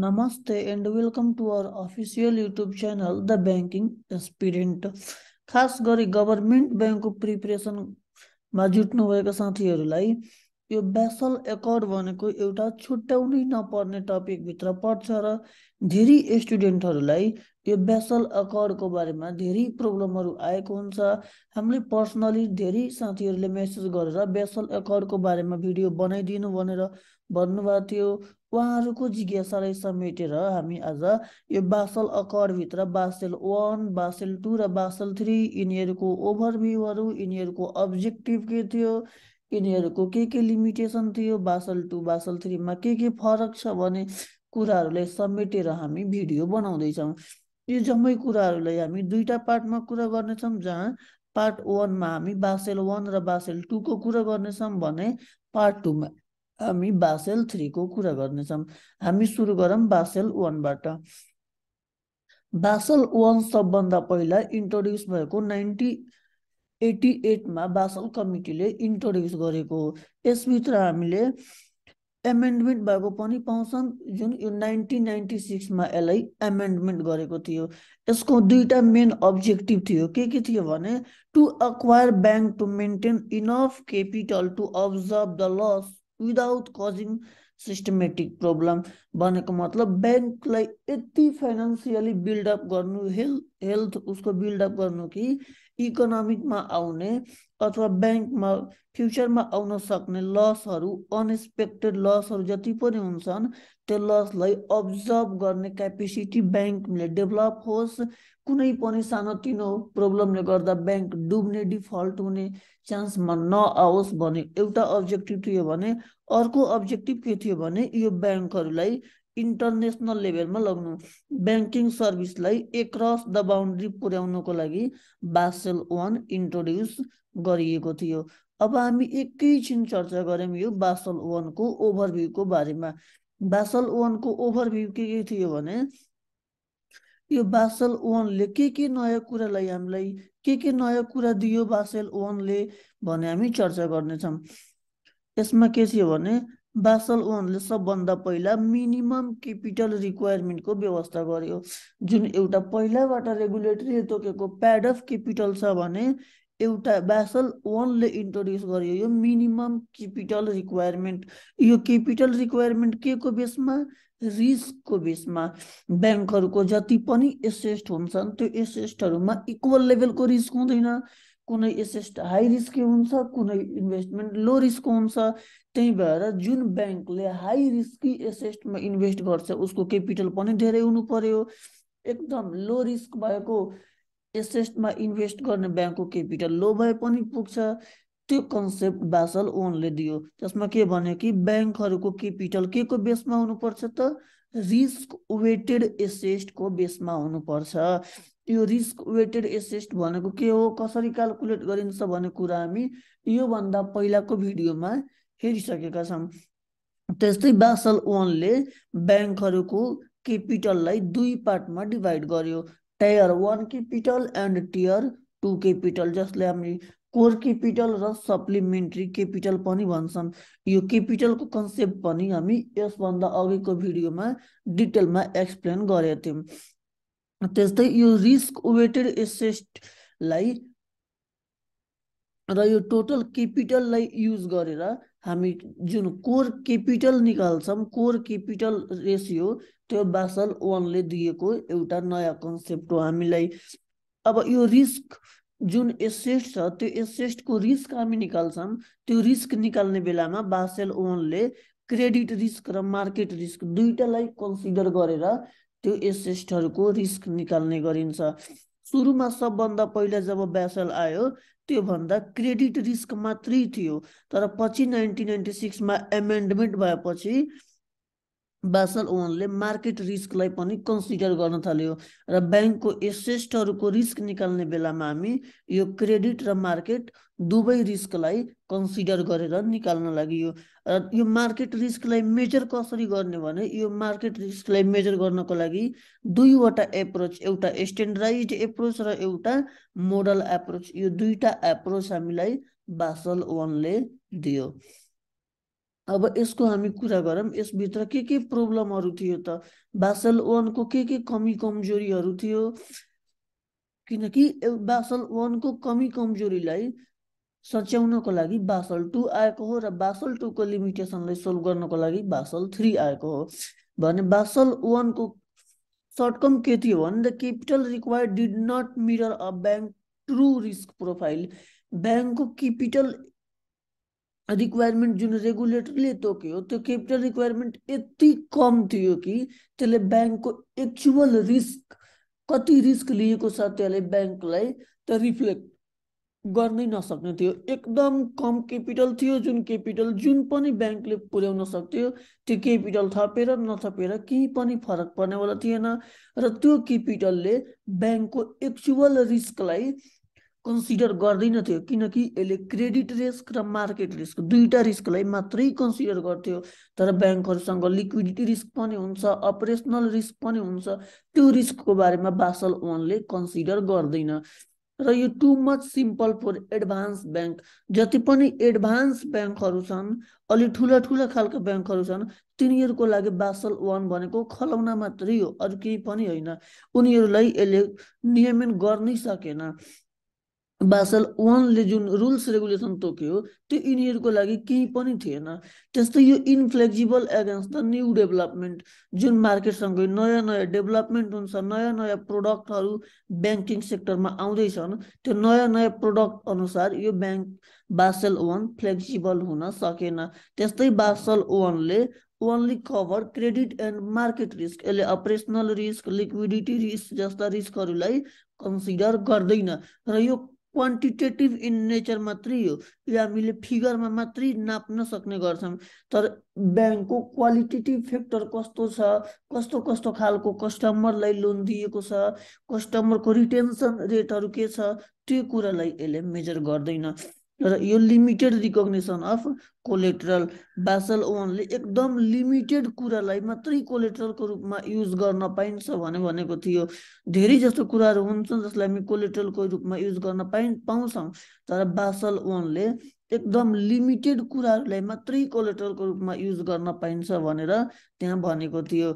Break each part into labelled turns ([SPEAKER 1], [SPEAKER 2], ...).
[SPEAKER 1] नमस्ते and welcome to our official YouTube channel the Banking Aspirant. खास गरी government ब्याङ्कको प्रिपरेसनमा जुट्नुभएका साथीहरूलाई यो ब्यासल एकाउन्ट भनेको एउटा छुट्याउनै नपर्ने टपिकभित्र पर्छ र धेरै स्टुडेन्टहरूलाई यो ब्यासल एकाउन्टको बारेमा धेरै प्रब्लमहरू आएको हुन्छ हामीले पर्सनली धेरै साथीहरूले मेसेज गरेर ब्यासल एकाउन्टको बारेमा भिडियो बनाइदिनु भनेर भन्नुभएको थियो उहाँहरूको जिज्ञासालाई समेटेर हामी आज यो बासल अकरभित्र बासेल वान बासेल टू र बासल थ्री यिनीहरूको ओभरभ्यूहरू यिनीहरूको अब्जेक्टिभ के थियो यिनीहरूको के के लिमिटेसन थियो बासल टू बासल थ्रीमा के के फरक छ भने कुराहरूलाई समेटेर हामी भिडियो बनाउँदैछौँ यो जम्मै कुराहरूलाई हामी दुईवटा पार्टमा कुरा गर्नेछौँ जहाँ पार्ट वानमा हामी बासेल वान र बासेल टूको कुरा गर्नेछौँ भने पार्ट टूमा हामी बासेल थ्रीको कुरा गर्नेछौँ हामी सुरु गरौँ बासेल वानबाट बासल वान सबभन्दा पहिला इन्ट्रोड्युस भएको नाइन्टी एटी एटमा बासल कमिटीले इन्ट्रोड्युस गरेको हो यसभित्र हामीले एमेन्डमेन्ट भएको पनि पाउँछन् जुन यो नाइन्टिन नाइन्टी सिक्समा यसलाई एमेन्डमेन्ट गरेको थियो यसको दुईवटा मेन अब्जेक्टिभ थियो के के थियो भने to acquire bank to maintain enough capital to absorb the loss without causing systematic problem बने को मतलब बैंक यति फाइनेन्सियली बिल्डअप कर हेल्थ उसको बिल्डअप कर इकोनोमिकमा आउने अथवा ब्याङ्कमा फ्युचरमा आउन सक्ने लसहरू अनएक्सपेक्टेड लसहरू जति पनि हुन्छन् त्यो लसलाई अब्जर्भ गर्ने क्यापेसिटी ब्याङ्कले डेभलप होस् कुनै पनि सानोतिनो प्रब्लमले गर्दा ब्याङ्क डुब्ने डिफल्ट हुने चान्समा नआओस् भने एउटा अब्जेक्टिभ थियो भने अर्को अब्जेक्टिभ के थियो भने यो ब्याङ्कहरूलाई इन्टरनेसनल लेभलमा लग्नु ब्याङ्किङ सर्भिसलाई एक्रस द बााउन्ड्री पुर्याउनको लागि बासेल वान इन्ट्रोड्युस गरिएको थियो अब हामी एकैछिन चर्चा गऱ्यौँ यो बासल वानको ओभरभ्यूको बारेमा बासल वानको ओभरभ्यू के के थियो भने यो बासल वानले के के नयाँ कुरालाई हामीलाई के के नयाँ कुरा दियो बासेल वानले भने हामी चर्चा गर्नेछौँ यसमा के थियो भने बासल ओनले सबभन्दा पहिला मिनिमम क्यापिटल रिक्वायरमेन्टको व्यवस्था गर्यो जुन एउटा पहिलाबाट रेगुलेटरी तोकेको प्याड अफ क्यापिटल छ भने एउटा बासल वानले इन्ट्रोड्युस गर्यो यो मिनिमम क्यापिटल रिक्वायरमेन्ट यो क्यापिटल रिक्वायरमेन्ट के को बेसमा रिस्कको बेसमा ब्याङ्कहरूको जति पनि एसेस्ट हुन्छन् त्यो एसेस्टहरूमा इक्वल लेभलको रिस्क हुँदैन कुनै एसेस्ट हाई रिस्की हुन्छ कुनै इन्भेस्टमेन्ट लो रिस्क हुन्छ त्यही भएर जुन ब्याङ्कले हाई रिस्की एसेस्टमा इन्भेस्ट गर्छ उसको क्यापिटल पनि धेरै हुनु पर्यो एकदम लो रिस्क भएको एसेस्टमा इन्भेस्ट गर्ने ब्याङ्कको क्यापिटल लो भए पनि पुग्छ त्यो कन्सेप्ट बासल ओनले दियो जसमा के भन्यो कि ब्याङ्कहरूको क्यापिटल के को बेसमा हुनुपर्छ त रिस्क वेटेड एसेस्टको बेसमा हुनुपर्छ यो रिस्क वेटेड एसेस्ट भनेको के हो कसरी क्यालकुलेट गरिन्छ भन्ने कुरा हामी योभन्दा पहिलाको भिडियोमा हेरिसकेका छौँ त्यस्तै बासल वानले ब्याङ्कहरूको केपिटललाई दुई पार्टमा डिभाइड गर्यो tier one capital and tier two capital जसले हामी कोर केपिटल र सप्लिमेन्ट्री केपिटल पनि भन्छौँ यो केपिटलको कन्सेप्ट पनि हामी यसभन्दा अघिको भिडियोमा डिटेलमा एक्सप्लेन गरेका थियौँ त्यस्तै यो रिस्क वेटेड एसेस्टलाई र यो टोटल क्यापिटललाई युज गरेर हामी जुन कोर क्यापिटल निकाल्छौँ कोर क्यापिटल रेसियो त्यो बासल वानले दिएको एउटा नयाँ कन्सेप्ट हो हामीलाई अब यो रिस्क जुन एसेस्ट छ त्यो एसेस्टको रिस्क हामी निकाल्छौँ त्यो रिस्क निकाल्ने बेलामा बासेल ओनले क्रेडिट रिस्क र मार्केट रिस्क दुइटालाई कन्सिडर गरेर त्यो एसेस्टहरूको रिस्क निकाल्ने गरिन्छ सुरुमा सबभन्दा पहिला जब ब्यासल आयो त्योभन्दा क्रेडिट रिस्क मात्रै थियो तर पछि नाइन्टिन नाइन्टी सिक्समा एमेन्डमेन्ट भएपछि बासल ओवनले मार्केट रिस्कलाई पनि कन्सिडर गर्न थाल्यो र ब्याङ्कको एसेस्टहरूको रिस्क निकाल्ने बेलामा हामी यो क्रेडिट र मार्केट दुवै रिस्कलाई कन्सिडर गरेर निकाल्न लागि र यो मार्केट रिस्कलाई मेजर कसरी गर्ने भने यो मार्केट रिस्कलाई मेजर गर्नको लागि दुईवटा एप्रोच एउटा स्ट्यान्डर्डाइज एप्रोच र एउटा मोडल एप्रोच यो दुईवटा एप्रोच हामीलाई बासल ओनले दियो अब यसको हामी कुरा गरौँ यसभित्र के के प्रब्लमहरू थियो त बासल वानको के के कमी कमजोरीहरू थियो किनकि बासल वानको कमी कमजोरीलाई सच्याउनको लागि बासल टू आएको हो र बासल टूको लिमिटेसनलाई सोल्भ गर्नको लागि बासल थ्री आएको हो भने बासल वानको सर्टकम के थियो भने the capital require did not mirror a bank true risk profile ब्याङ्कको क्यापिटल रिक्वायरमेन्ट जुन रेगुलेटरले तोक्यो त्यो क्यापिटल रिक्वायरमेन्ट यति कम थियो कि त्यसले ब्याङ्कको एक्चुअल रिस्क कति रिस्क लिएको छ त्यसले ब्याङ्कलाई त रिफ्लेक्ट गर्नै नसक्ने थियो एकदम कम क्यापिटल थियो जुन क्यापिटल जुन पनि ब्याङ्कले पुर्याउन सक्थ्यो त्यो क्यापिटल थपेर नथपेर केही पनि फरक पर्नेवाला थिएन र त्यो क्यापिटलले ब्याङ्कको एक्चुअल रिस्कलाई कन्सिडर गर्दैन थियो किनकि यसले क्रेडिट रिस्क र मार्केट रिस्क दुईवटा रिस्कलाई मात्रै कन्सिडर गर्थ्यो तर ब्याङ्कहरूसँग लिक्विडिटी रिस्क पनि हुन्छ अपरेसनल रिस्क पनि हुन्छ त्यो रिस्कको बारेमा बासल वानले कन्सिडर गर्दैन र यो too much simple for advance bank जति पनि एडभान्स ब्याङ्कहरू छन् अलि ठुला ठुला खालका ब्याङ्कहरू छन् तिनीहरूको लागि बासल वान भनेको खलाउन मात्रै हो अरू केही पनि होइन उनीहरूलाई यसले नियमन गर्नै सकेन बासल वानले जुन रुल्स रेगुलेसन तोक्यो त्यो यिनीहरूको लागि केही पनि थिएन त्यस्तै यो inflexible against the new development जुन मार्केटसँगै नयाँ नयाँ डेभलपमेन्ट हुन्छ नयाँ नयाँ प्रोडक्टहरू ब्याङ्किङ सेक्टरमा आउँदैछन् त्यो नयाँ नयाँ प्रोडक्ट अनुसार यो ब्याङ्क बासल वान फ्लेक्सिबल हुन सकेन त्यस्तै बासल वानले only cover credit and market risk यसले अपरेसनल रिस्क लिक्विडिटी रिस्क जस्ता रिस्कहरूलाई कन्सिडर गर्दैन र यो क्वान्टिटेटिभ इन नेचर मात्रै हो यो हामीले फिगरमा मात्रै नाप्न सक्ने गर्छौँ तर ब्याङ्कको क्वालिटेटिभ फ्याक्टर कस्तो छ कस्तो कस्तो खालको कस्टमरलाई लोन दिएको छ कस्टमरको रिटेन्सन रेटहरू के छ त्यो कुरालाई यसले मेजर गर्दैन र यो limited recognition of collateral Basel ओनले एकदम लिमिटेड कुरालाई मात्रै कोलेट्रलको रूपमा युज गर्न पाइन्छ भने भनेको थियो धेरै जस्तो कुराहरू हुन्छन् जसलाई हामी कोलेट्रलको रूपमा युज गर्न पाइ पाउँछौँ तर बासल ओनले एकदम लिमिटेड कुराहरूलाई मात्रै कोलेट्रलको रूपमा युज गर्न पाइन्छ भनेर त्यहाँ भनेको थियो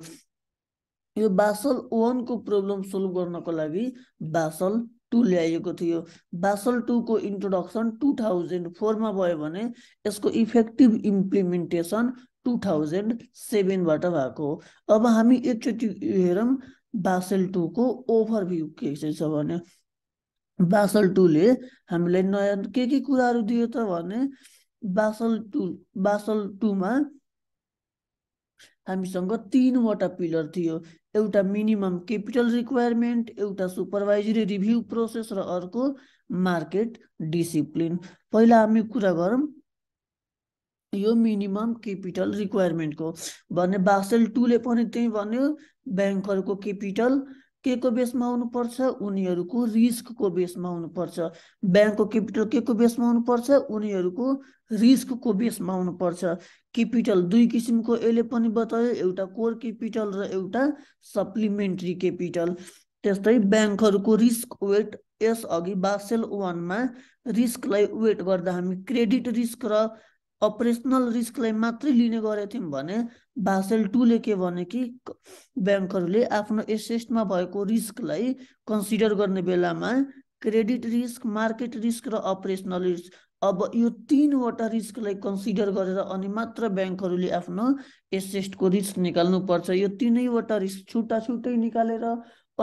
[SPEAKER 1] यो बासल ओनको प्रब्लम सोल्भ गर्नको लागि बासल टू ल्याइएको थियो बासल टूको इन्ट्रोडक्सन टु थाउजन्ड फोरमा भयो भने यसको इफेक्टिभ इम्प्लिमेन्टेसन टु थाउजन्ड सेभेनबाट भएको हो अब हामी एकचोटि हेरौँ बासल टूको ओभरभ्यू के छ भने बासल टूले हामीलाई नयाँ के के कुराहरू दियो त भने बासल टू बासल टूमा हामीसँग तिनवटा पिलर थियो एउटा मिनिमम क्यापिटल रिक्वायरमेन्ट एउटा सुपरभाइजरी रिभ्यू प्रोसेस र अर्को मार्केट डिसिप्लिन पहिला हामी कुरा गरौँ यो मिनिमम क्यापिटल रिक्वायरमेन्टको भने बासेल टूले पनि त्यही भन्यो ब्याङ्कहरूको क्यापिटल के को बेसमा आउनुपर्छ उनीहरूको रिस्कको बेसमा आउनुपर्छ ब्याङ्कको क्यापिटल के को बेसमा आउनुपर्छ उनीहरूको रिस्कको बेसमा आउनुपर्छ क्यापिटल दुई किसिमको यसले पनि बतायो एउटा कोर क्यापिटल र एउटा सप्लिमेन्ट्री क्यापिटल त्यस्तै ब्याङ्कहरूको रिस्क वेट यस अघि बासेल वानमा रिस्कलाई वेट गर्दा हामी क्रेडिट रिस्क र अपरेसनल रिस्कलाई मात्रै लिने थियौँ भने बासेल टूले के भने कि ब्याङ्कहरूले आफ्नो एसेस्टमा भएको रिस्कलाई कन्सिडर गर्ने बेलामा क्रेडिट रिस्क मार्केट रिस्क र अपरेसनल रिस्क अब यो तिनवटा रिस्कलाई कन्सिडर गरेर अनि मात्र ब्याङ्कहरूले आफ्नो एसेस्टको रिस्क निकाल्नुपर्छ यो तिनैवटा रिस्क छुट्टा छुट्टै निकालेर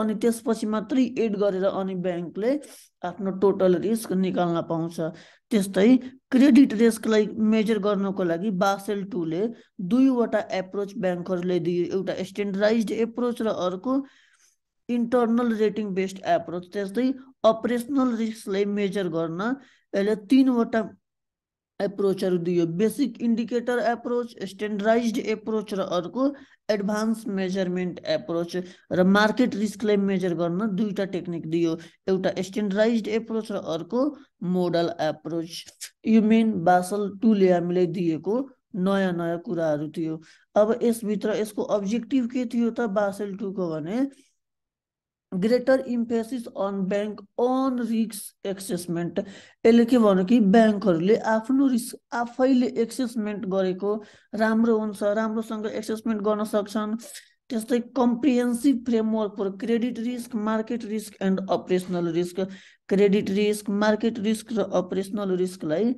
[SPEAKER 1] अनि त्यसपछि मात्रै एड गरेर अनि ब्याङ्कले आफ्नो टोटल रिस्क निकाल्न पाउँछ त्यस्तै क्रेडिट रिस्कलाई मेजर गर्नको लागि बासेल टूले दुईवटा एप्रोच ब्याङ्कहरूले दियो एउटा स्ट्यान्डर्डाइज एप्रोच र अर्को इन्टर्नल रेटिङ बेस्ड एप्रोच त्यस्तै अपरेसनल रिस्कलाई मेजर गर्न यसले तिनवटा एप्रोचहरू दियो basic indicator approach standardise approach र अर्को एडभान्स मेजरमेन्ट एप्रोच र मार्केट रिस्कलाई मेजर गर्न दुईवटा टेक्निक दियो एउटा स्ट्यान्डर्डाइज एप्रोच र अर्को मोडल एप्रोच यो मेन बासल टूले हामीलाई दिएको नयाँ नयाँ कुराहरू थियो अब यसभित्र यसको अब्जेक्टिभ के थियो त बासल टूको भने greater emphasis on bank on risk assessment यसले के भन्यो कि ब्याङ्कहरूले आफ्नो रिस्क आफैले एक्सेसमेन्ट गरेको राम्रो हुन्छ राम्रोसँग एक्सेसमेन्ट गर्न सक्छन् त्यस्तै comprehensive framework for credit risk market risk and operational risk credit risk market risk र अपरेसनल रिस्कलाई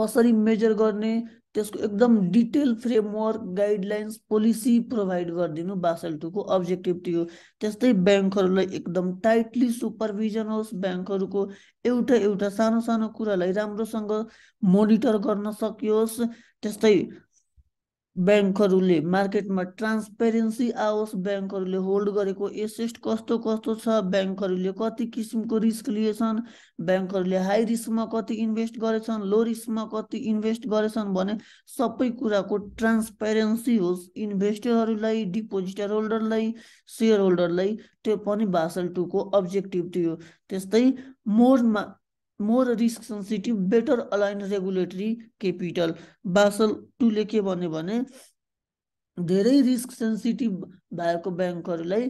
[SPEAKER 1] कसरी मेजर गर्ने त्यसको एकदम detail framework guidelines policy provide गरिदिनु बासेल टूको अब्जेक्टिभ थियो त्यस्तै ब्याङ्कहरूलाई एकदम टाइटली सुपरभिजन होस् ब्याङ्कहरूको एउटा एउटा सानो सानो कुरालाई राम्रोसँग मोनिटर गर्न सकियोस् त्यस्तै ब्याङ्कहरूले मार्केटमा ट्रान्सपेरेन्सी आओस् ब्याङ्कहरूले होल्ड गरेको एसेस्ट कस्तो कस्तो छ ब्याङ्कहरूले कति किसिमको रिस्क लिएछन् ब्याङ्कहरूले हाई रिस्कमा कति इन्भेस्ट गरेछन् लो रिस्कमा कति इन्भेस्ट गरेछन् भने सबै कुराको ट्रान्सपेरेन्सी होस् इन्भेस्टरहरूलाई डिपोजिटर होल्डरलाई सेयर होल्डरलाई त्यो पनि बासल टूको अब्जेक्टिभ थियो त्यस्तै मोरमा more risk sensitive better align regulatory capital Basel टूले के भन्यो भने धेरै रिस्क सेन्सिटिभ भएको ब्याङ्कहरूलाई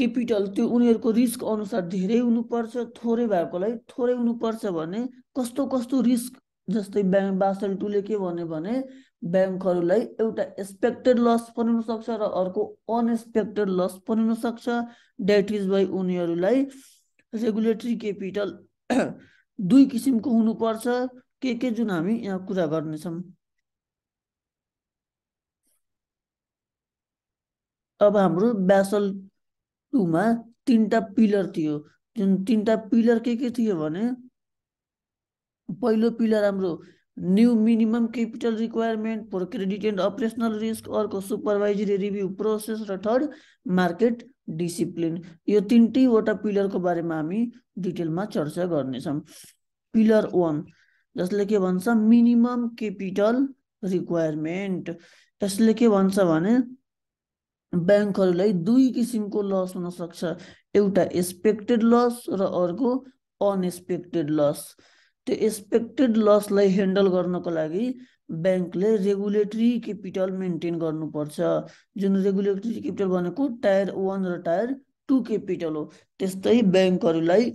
[SPEAKER 1] केपिटल त्यो उनीहरूको रिस्क अनुसार धेरै हुनुपर्छ थोरै भएकोलाई थोरै हुनुपर्छ भने कस्तो कस्तो रिस्क जस्तै ब्याङ्क बासल टूले के भन्यो भने ब्याङ्कहरूलाई एउटा एक्सपेक्टेड लस पनि हुनसक्छ र अर्को अनएक्सपेक्टेड लस पनि हुनसक्छ द्याट इज वाइ उनीहरूलाई रेगुलेटरी क्यापिटल दुई किसिमको हुनुपर्छ के के जुन हामी यहाँ कुरा गर्नेछौँ अब हाम्रो ब्यासल टूमा तिनवटा पिलर थियो जुन तिनवटा पिलर के के थियो भने पहिलो पिलर हाम्रो new minimum capital requirement for credit and operational risk अर्को सुपरभाइजरी रिभ्यू प्रोसेस र थर्ड मार्केट डिसिप्लिन यो तिनटैवटा पिलरको बारेमा हामी डिटेलमा चर्चा गर्नेछौँ पिलर वान जसले के भन्छ मिनिमम केपिटल रिक्वायरमेन्ट यसले के भन्छ भने ब्याङ्कहरूलाई दुई किसिमको लस हुन सक्छ एउटा एक्सपेक्टेड लस र अर्को अनएक्सपेक्टेड लस त्यो एक्सपेक्टेड लसलाई ह्यान्डल गर्नको लागि ब्याङ्कले रेगुलेटरी क्यापिटल मेन्टेन गर्नुपर्छ जुन रेगुलेटरी क्यापिटल भनेको टायर वान र टायर टू क्यापिटल हो त्यस्तै ब्याङ्कहरूलाई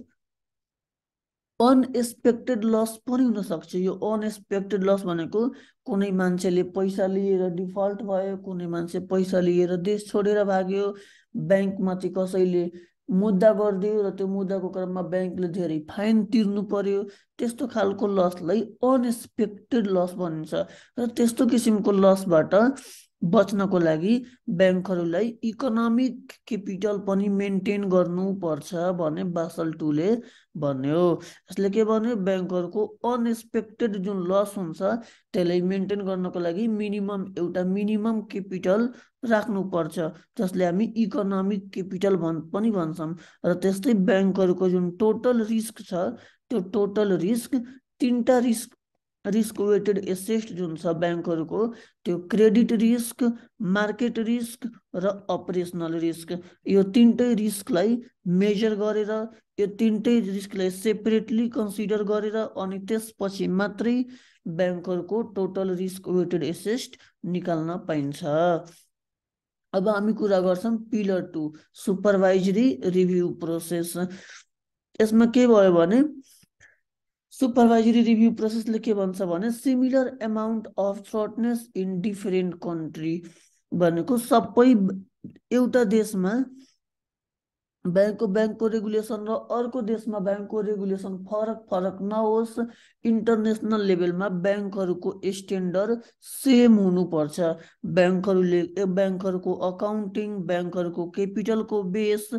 [SPEAKER 1] अनएक्सपेक्टेड लस पनि हुनसक्छ यो अनएक्सपेक्टेड लस भनेको कुनै मान्छेले पैसा लिएर डिफल्ट भयो कुनै मान्छे पैसा लिएर देश छोडेर भाग्यो चाहिँ कसैले मुद्दा गरिदियो र त्यो मुद्दाको क्रममा ब्याङ्कले धेरै फाइन तिर्नु पर्यो त्यस्तो खालको लसलाई अनएक्सपेक्टेड लस भनिन्छ र त्यस्तो किसिमको लसबाट बच्नको लागि ब्याङ्कहरूलाई इकोनोमिक क्यापिटल पनि मेन्टेन गर्नुपर्छ भने बासल टूले भन्यो यसले के भन्यो ब्याङ्कहरूको अनएक्सपेक्टेड जुन लस हुन्छ त्यसलाई मेन्टेन गर्नको लागि मिनिमम एउटा मिनिमम क्यापिटल राख्नुपर्छ जसले हामी इकोनोमिक क्यापिटल भन् पनि भन्छौँ र त्यस्तै ब्याङ्कहरूको जुन टोटल रिस्क छ त्यो टोटल रिस्क तिनवटा रिस्क रिस्क वेटेड एसेस्ट जुन छ ब्याङ्कहरूको त्यो क्रेडिट रिस्क मार्केट रिस्क र अपरेसनल रिस्क यो तिनटै रिस्कलाई मेजर गरेर यो तिनटै रिस्कलाई सेपरेटली कन्सिडर गरेर अनि त्यसपछि मात्रै ब्याङ्कहरूको टोटल रिस्क वेटेड एसेस्ट निकाल्न पाइन्छ अब हामी कुरा गर्छौँ pillar two supervisory review process यसमा के भयो भने सुपरभाइजरी रिभ्यू प्रोसेसले के भन्छ भने similar amount of thoroughness in different country भनेको सबै एउटा देशमा ब्याङ्कको ब्याङ्कको रेगुलेसन र अर्को देशमा ब्याङ्कको रेगुलेसन फरक फरक नहोस् इन्टरनेसनल लेभलमा ब्याङ्कहरूको स्ट्यान्डर्ड सेम हुनुपर्छ ब्याङ्कहरूले ब्याङ्कहरूको अकाउन्टिङ ब्याङ्कहरूको क्यापिटलको बेस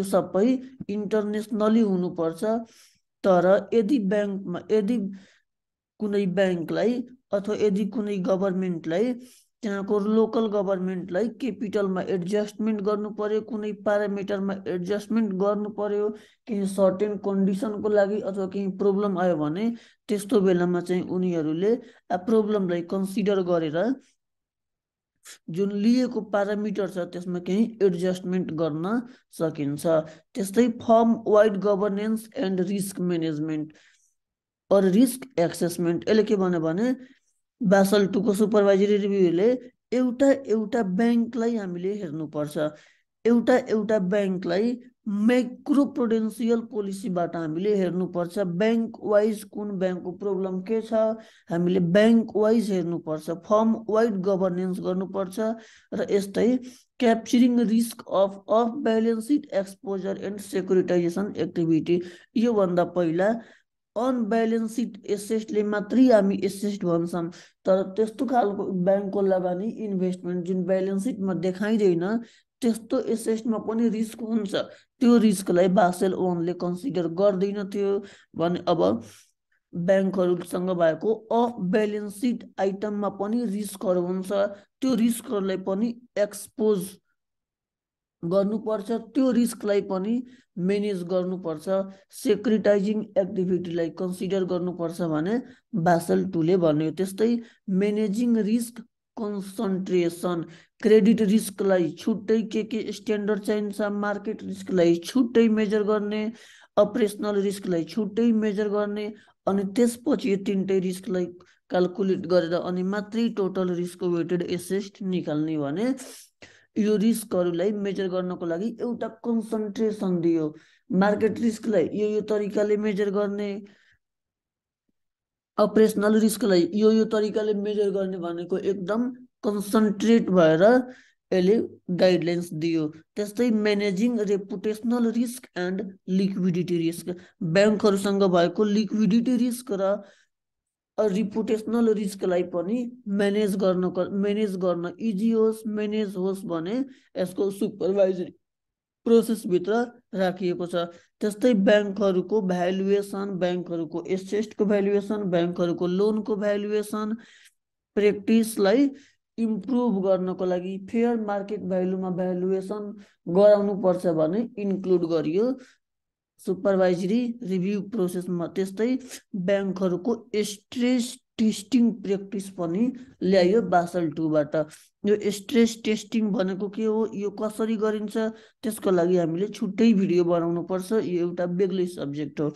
[SPEAKER 1] यो सबै इन्टरनेसनली हुनुपर्छ तर यदि ब्याङ्कमा यदि कुनै ब्याङ्कलाई अथवा यदि कुनै गभर्मेन्टलाई त्यहाँको लोकल गभर्मेन्टलाई क्यापिटलमा एडजस्टमेन्ट गर्नु पर्यो कुनै प्यारामिटरमा एडजस्टमेन्ट गर्नु पर्यो केही सर्टेन कन्डिसनको लागि अथवा केही प्रब्लम आयो भने त्यस्तो बेलामा चाहिँ उनीहरूले प्रब्लमलाई कन्सिडर गरेर जुन लिएको प्यारामिटर छ त्यसमा केही एडजस्टमेन्ट गर्न सकिन्छ त्यस्तै firm wide governance and risk management or risk assessment यसले के भन्यो भने बासल टुको सुपरभाइजरी रिभ्यूले एउटा एउटा ब्याङ्कलाई हामीले हेर्नुपर्छ एउटा एउटा ब्याङ्कलाई माइक्रो प्रुडेन्सियल पोलिसीबाट हामीले हेर्नुपर्छ ब्याङ्क वाइज कुन ब्याङ्कको प्रब्लम के छ हामीले ब्याङ्क वाइज हेर्नुपर्छ फर्म वाइड गभर्नेन्स गर्नुपर्छ र यस्तै capturing risk of of balance exposure and securitisation activity योभन्दा पहिला अनब्यालेन्स सिट एसेस्टले मात्रै हामी एसेस्ट भन्छौँ तर त्यस्तो खालको ब्याङ्कको लगानी इन्भेस्टमेन्ट जुन ब्यालेन्स सिटमा देखाइँदैन त्यस्तो एसेसमा पनि रिस्क हुन्छ त्यो रिस्कलाई बासेल ओनले कन्सिडर गर्दैन थियो भने अब ब्याङ्कहरूसँग भएको अफ ब्यालेन्स सिट आइटममा पनि रिस्कहरू हुन्छ त्यो रिस्कहरूलाई पनि एक्सपोज गर्नुपर्छ त्यो रिस्कलाई पनि म्यानेज गर्नुपर्छ सेक्रिटाइजिङ एक्टिभिटीलाई कन्सिडर गर्नुपर्छ भने बासल टूले भन्यो त्यस्तै म्यानेजिङ रिस्क कन्सन्ट्रेसन क्रेडिट रिस्कलाई छुट्टै के के स्ट्यान्डर्ड चाहिन्छ मार्केट रिस्कलाई छुट्टै मेजर गर्ने अपरेसनल रिस्कलाई छुट्टै मेजर गर्ने अनि त्यसपछि यो तिनटै रिस्कलाई क्यालकुलेट गरेर अनि मात्रै टोटल रिस्क वेटेड एसेस्ट निकाल्ने भने यो रिस्कहरूलाई मेजर गर्नको लागि एउटा कन्सन्ट्रेसन दियो मार्केट रिस्कलाई यो यो तरिकाले मेजर गर्ने अपरेसनल रिस्कलाई यो यो तरिकाले मेजर गर्ने भनेको एकदम कन्सन्ट्रेट भएर यसले गाइडलाइन्स दियो त्यस्तै managing reputational risk and liquidity risk ब्याङ्कहरूसँग भएको लिक्विडिटी रिस्क र रिपुटेसनल रिस्कलाई पनि म्यानेज गर्न म्यानेज गर्न इजी होस् म्यानेज होस् भने यसको सुपरभाइजरी प्रोसेसभित्र राखिएको छ त्यस्तै ब्याङ्कहरूको भ्यालुएसन ब्याङ्कहरूको एसेस्टको भ्यालुएसन ब्याङ्कहरूको लोनको भ्यालुएसन प्र्याक्टिसलाई इम्प्रुभ गर्नको लागि फेयर मार्केट भ्यालुमा भ्यालुएसन गराउनुपर्छ भने इन्क्लुड गरियो सुपरभाइजरी रिभ्यू प्रोसेसमा त्यस्तै ब्याङ्कहरूको स्ट्रेस टेस्टिङ प्र्याक्टिस पनि ल्यायो बासल टूबाट यो स्ट्रेस टेस्टिङ भनेको के हो यो कसरी गरिन्छ त्यसको लागि हामीले छुट्टै भिडियो पर्छ यो एउटा बेग्लै सब्जेक्ट हो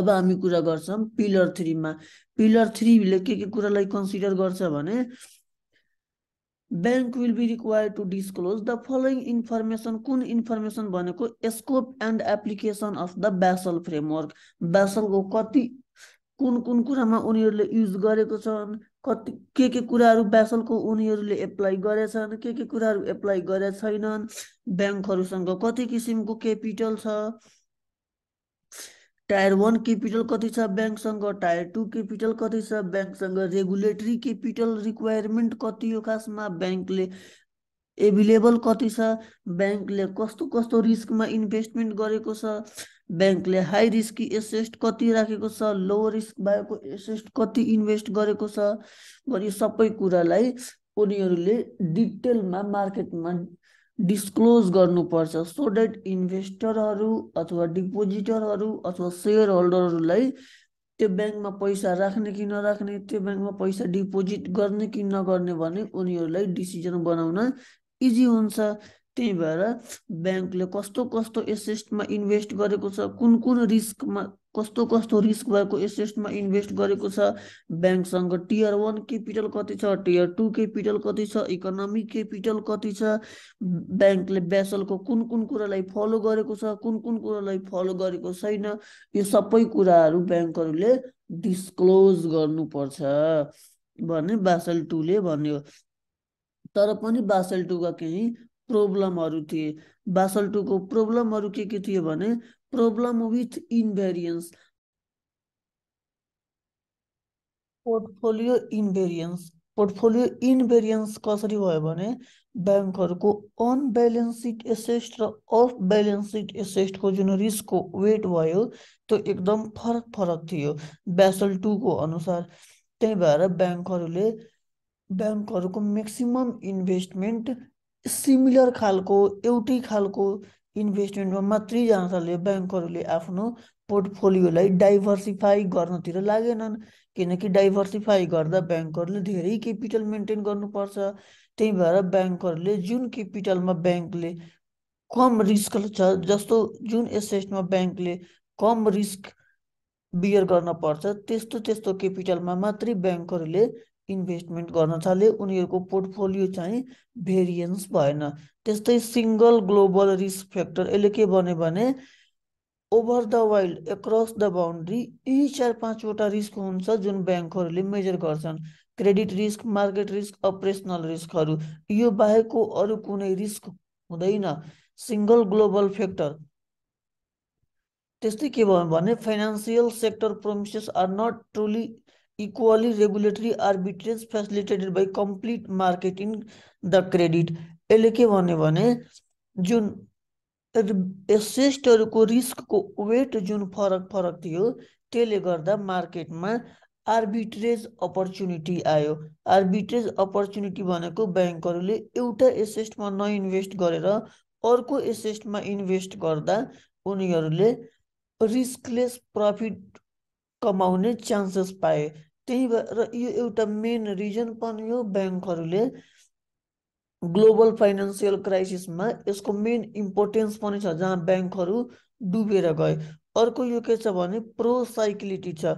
[SPEAKER 1] अब हामी कुरा गर्छौँ पिलर थ्रीमा पिलर थ्रीले के के कुरालाई कन्सिडर गर्छ भने bank will be require to disclose the following information कुन इन्फर्मेसन भनेको scope and application of the Basel framework ब्यासलको कति कुन कुन कुरामा उनीहरूले युज गरेको छन् कति के के कुराहरू ब्यासलको उनीहरूले एप्लाई गरेछन् के के कुराहरू एप्लाई गरे छैनन् ब्याङ्कहरूसँग कति किसिमको क्यापिटल छ टायर वान क्यापिटल कति छ ब्याङ्कसँग टायर टू क्यापिटल कति छ ब्याङ्कसँग रेगुलेटरी क्यापिटल रिक्वायरमेन्ट कति हो खासमा ब्याङ्कले एभाइलेबल कति छ ब्याङ्कले कस्तो कस्तो रिस्कमा इन्भेस्टमेन्ट गरेको छ ब्याङ्कले हाई रिस्क एसेस्ट कति राखेको छ लो रिस्क भएको एसेस्ट कति इन्भेस्ट गरेको छ भने सबै कुरालाई उनीहरूले डिटेलमा मार्केटमा डिस्क्लोज गर्नुपर्छ सो द्याट इन्भेस्टरहरू अथवा डिपोजिटरहरू अथवा सेयर होल्डरहरूलाई त्यो ब्याङ्कमा पैसा राख्ने कि नराख्ने त्यो ब्याङ्कमा पैसा डिपोजिट गर्ने कि नगर्ने भने उनीहरूलाई डिसिजन बनाउन इजी हुन्छ त्यही भएर ब्याङ्कले कस्तो कस्तो एसेस्टमा इन्भेस्ट गरेको छ कुन कुन रिस्कमा कस्तो कस्तो रिस्क भएको एसेस्टमा इन्भेस्ट गरेको छ ब्याङ्कसँग टियर वान क्यापिटल कति छ टियर टू क्यापिटल कति छ इकोनोमिक क्यापिटल कति छ ब्याङ्कले ब्यासलको कुन कुन कुरालाई फलो गरेको छ कुन कुन कुरालाई फलो गरेको छैन यो सबै कुराहरू ब्याङ्कहरूले डिस्क्लोज गर्नुपर्छ भने बासल टूले भन्यो तर पनि बासल टूका केही प्रोब्लमहरू थे बासल टू को के के थियो problem with invariance portfolio invariance portfolio invariance कसरी भयो भने ब्याङ्कहरूको अनब्यालेन्स एसेस्ट र अफ ब्यालेन्स सिट एसेस्टको जुन रिस्कको वेट भो तो एकदम फरक फरक थी बैसल टू को अनुसार ते भएर bank bank maximum investment similar खालको एउटै खालको इन्भेस्टमेन्टमा मात्रै जहाँले ब्याङ्कहरूले आफ्नो पोर्टफोलियोलाई डाइभर्सिफाई गर्नतिर लागेनन् किनकि डाइभर्सिफाई गर्दा ब्याङ्कहरूले धेरै क्यापिटल मेन्टेन गर्नुपर्छ त्यही भएर ब्याङ्कहरूले जुन क्यापिटलमा ब्याङ्कले कम रिस्क छ जस्तो जुन एसेटमा ब्याङ्कले कम रिस्क बियर गर्न पर्छ त्यस्तो त्यस्तो क्यापिटलमा मात्रै ब्याङ्कहरूले इन्भेस्टमेन्ट गर्न थाले उनीहरूको पोर्टफोलियो चाहिँ भेरिएन्स भएन त्यस्तै सिङ्गल ग्लोबल रिस्क फ्याक्टर यसले के भन्यो भने over the wild across the boundary यी चार पाँचवटा रिस्क हुन्छ जुन ब्याङ्कहरूले मेजर गर्छन् credit risk market risk operational रिस्कहरू यो बाहेकको अरू कुनै रिस्क हुँदैन सिङ्गल ग्लोबल फ्याक्टर त्यस्तै के भयो भने financial sector promises are not truly equally regulatory arbitrage facilitated by complete market in the credit यसले के भन्यो भने जुन एसेस्टहरूको रिस्कको वेट जुन फरक फरक थियो त्यसले गर्दा मार्केटमा आर्बिट्रेज अपर्च्युनिटी आयो आर्बिट्रेज अपर्च्युनिटी भनेको ब्याङ्कहरूले एउटा एसेस्टमा नइन्भेस्ट गरेर अर्को एसेस्टमा इन्भेस्ट गर्दा उनीहरूले रिस्कलेस प्रफिट कमाउने चान्सेस पाए त्यही भएर यो एउटा मेन रिजन पनि हो ब्याङ्कहरूले ग्लोबल फाइनेन्सियल क्राइसिसमा यसको मेन इम्पोर्टेन्स पनि छ जहाँ ब्याङ्कहरू डुबेर गए अर्को यो के छ भने प्रोसाइक्लिटी छ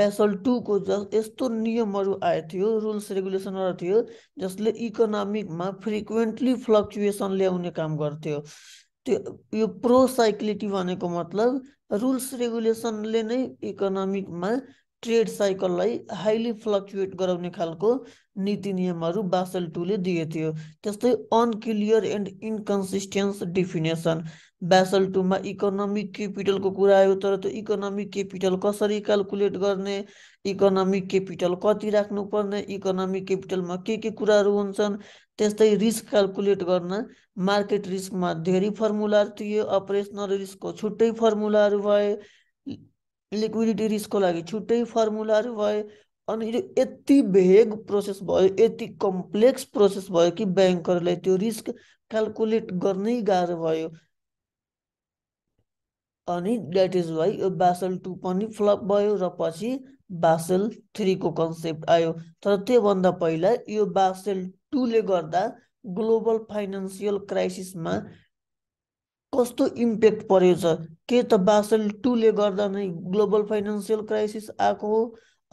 [SPEAKER 1] बेसल टूको जस यस्तो नियमहरू आएको थियो रुल्स रेगुलेसनहरू थियो जसले इकोनोमिकमा फ्रिक्वेन्टली फ्लक्चुएसन ल्याउने काम गर्थ्यो त्यो यो प्रोसाइक्लिटी भनेको मतलब रुल्स रेगुलेसनले नै इकोनोमिकमा ट्रेड साइकललाई हाइली फ्लक्चुएट गराउने खालको नीति नियमहरू बासल टूले दिए थियो त्यस्तै unclear and inconsistence definition Basel टूमा इकोनोमिक क्यापिटलको कुरा आयो तर त्यो इकोनोमिक क्यापिटल कसरी क्यालकुलेट गर्ने इकोनोमिक क्यापिटल कति राख्नुपर्ने इकोनोमिक क्यापिटलमा के के कुराहरू हुन्छन् त्यस्तै रिस्क क्यालकुलेट गर्न मार्केट रिस्कमा धेरै फर्मुलाहरू थियो अपरेसनल रिस्कको छुट्टै फर्मुलाहरू भए लिक्विडिटी रिस्कको लागि छुट्टै फर्मुलाहरू भए अनि यो यति भेग प्रोसेस भयो यति कम्प्लेक्स प्रोसेस भयो कि ब्याङ्कहरूलाई त्यो रिस्क क्यालकुलेट गर्नै गाह्रो भयो अनि द्याट इज वाइ यो बासल टू पनि फ्लप भयो र पछि बासल थ्रीको कन्सेप्ट आयो तर त्योभन्दा पहिला यो बासल टूले गर्दा ग्लोबल फाइनेन्सियल क्राइसिसमा कस्तो इम्प्याक्ट छ के त बासल टूले गर्दा नै ग्लोबल फाइनेन्सियल क्राइसिस आएको हो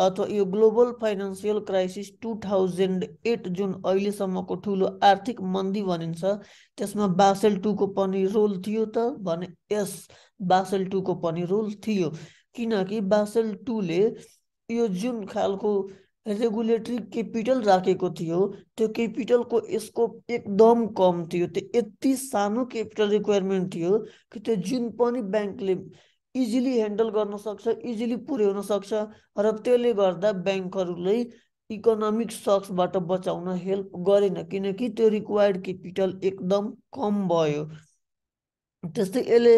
[SPEAKER 1] अथवा यो global financial crisis two thousand eight जुन अहिलेसम्मको ठुलो आर्थिक मन्दी भनिन्छ त्यसमा बासेल टूको पनि रोल थियो त भने यस बासेल टूको पनि रोल थियो किनकि बासेल टूले यो जुन खालको रेगुलेटरी क्यापिटल राखेको थियो त्यो क्यापिटलको स्कोप एकदम कम थियो त्यो यति सानो क्यापिटल रिक्वायरमेन्ट थियो कि त्यो जुन पनि ब्याङ्कले इजिली ह्यान्डल गर्न सक्छ इजिली पुर्याउन सक्छ र त्यसले गर्दा ब्याङ्कहरूलाई इकोनोमिक सक्सबाट बचाउन हेल्प गरेन किनकि त्यो रिक्वायर्ड क्यापिटल एकदम कम भयो त्यस्तै यसले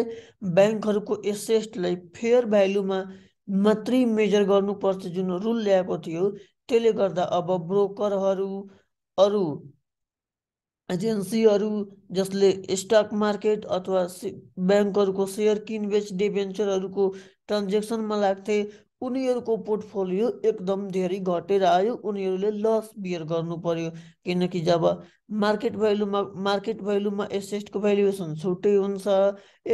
[SPEAKER 1] ब्याङ्कहरूको एसेस्टलाई फेयर भ्यालुमा मात्रै मेजर गर्नुपर्छ जुन रुल ल्याएको थियो त्यसले गर्दा अब ब्रोकरहरू अरू एजेन्सीहरू जसले स्टक मार्केट अथवा ब्याङ्कहरूको सेयर किनबेच डिभेन्चरहरूको ट्रान्जेक्सनमा लाग्थे उनीहरूको पोर्टफोलियो एकदम धेरै घटेर आयो उनीहरूले लस बियर गर्नु पर्यो किनकि जब मार्केट भ्यालुमा मार्केट भ्यालुमा एसेटको भ्यालुएसन छुट्टै हुन्छ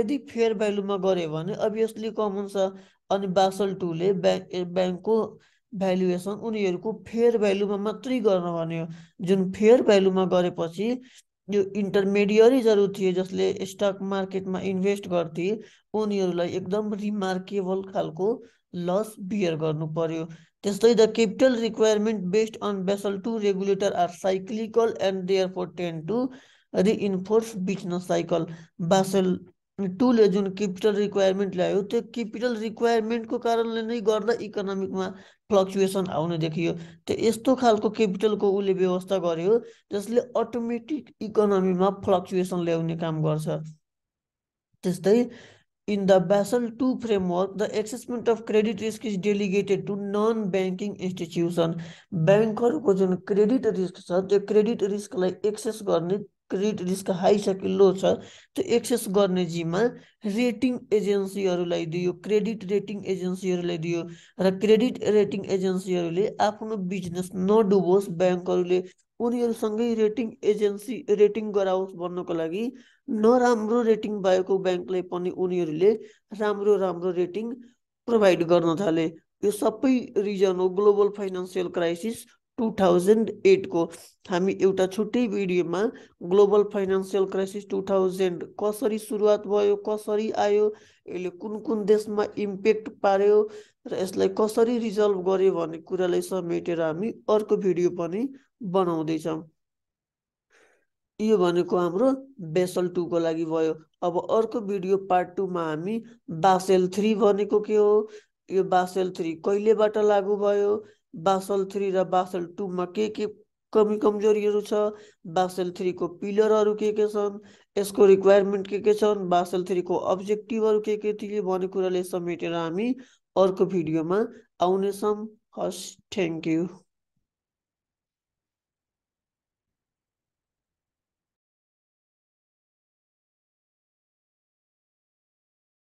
[SPEAKER 1] यदि फेयर भ्यालुमा गऱ्यो भने अभियसली कम हुन्छ अनि बासल टूले ब्याङ्क ब्याङ्कको भ्यालुएसन उनीहरूको फेयर भ्यालुमा मात्रै गर्न भन्यो जुन फेयर भ्यालुमा गरेपछि यो इन्टरमिडियरीजहरू थिए जसले स्टक मार्केटमा इन्भेस्ट गर्थे उनीहरूलाई एकदम रिमार्केबल खालको लस बियर गर्नु पर्यो त्यस्तै the capital requirement based on Basel two regulator are cyclical and therefore tend to reinforce business cycle Basel टुले जुन क्यापिटल रिक्वायरमेन्ट ल्यायो त्यो क्यापिटल रिक्वायरमेन्टको कारणले नै गर्दा इकोनोमिकमा फ्लक्चुएसन आउने देखियो त्यो यस्तो खालको क्यापिटलको उसले व्यवस्था गर्यो जसले अटोमेटिक इकोनोमीमा फ्लक्चुएसन ल्याउने काम गर्छ त्यस्तै in the Basel two framework the assessment of credit risk is delegated to non banking institution ब्याङ्कहरूको जुन क्रेडिट रिस्क छ त्यो क्रेडिट रिस्कलाई एक्सेस गर्ने क्रेडिट रिस्क हाई छ कि लो छ त्यो एक्सेस गर्ने जिम्मा रेटिङ एजेन्सीहरूलाई दियो क्रेडिट रेटिङ एजेन्सीहरूलाई दियो र क्रेडिट रेटिङ एजेन्सीहरूले आफ्नो बिजनेस नडुबोस् ब्याङ्कहरूले उनीहरूसँगै रेटिङ एजेन्सी रेटिङ गराओस् भन्नको लागि नराम्रो रेटिङ भएको ब्याङ्कलाई पनि उनीहरूले राम्रो राम्रो रेटिङ प्रोभाइड गर्न थाले यो सबै रिजन हो global financial crisis two thousand एटको हामी एउटा छुट्टै भिडियोमा global financial crisis two thousand कसरी सुरुवात भयो कसरी आयो यसले कुन कुन देशमा इम्प्याक्ट पार्यो र यसलाई कसरी रिजल्भ गर्यो भन्ने कुरालाई समेटेर हामी अर्को भिडियो पनि बनाउँदैछौँ यो भनेको हाम्रो बेसल टूको लागि भयो अब अर्को भिडियो पार्ट टूमा हामी बासेल थ्री भनेको के हो यो बासेल थ्री कहिलेबाट लागु भयो बासल थ्री र बासल टूमा के के कमी कमजोरीहरू छ बासल थ्रीको पिलरहरू के के छन् यसको रिक्वायरमेन्ट के के छन् बासल थ्रीको अब्जेक्टिभहरू के के थिए भन्ने कुराले समेटेर हामी अर्को भिडियोमा आउनेछौँ हस् थ्याङ्क यू